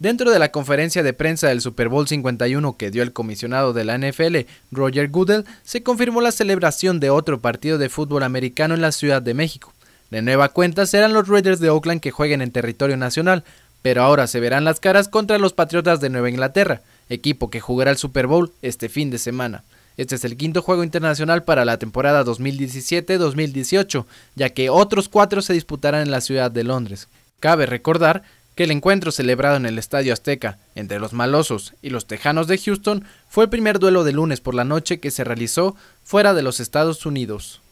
Dentro de la conferencia de prensa del Super Bowl 51 que dio el comisionado de la NFL, Roger Goodell, se confirmó la celebración de otro partido de fútbol americano en la Ciudad de México. De nueva cuenta serán los Raiders de Oakland que jueguen en territorio nacional, pero ahora se verán las caras contra los Patriotas de Nueva Inglaterra, equipo que jugará el Super Bowl este fin de semana. Este es el quinto juego internacional para la temporada 2017-2018, ya que otros cuatro se disputarán en la ciudad de Londres. Cabe recordar que el encuentro celebrado en el Estadio Azteca entre los malosos y los tejanos de Houston fue el primer duelo de lunes por la noche que se realizó fuera de los Estados Unidos.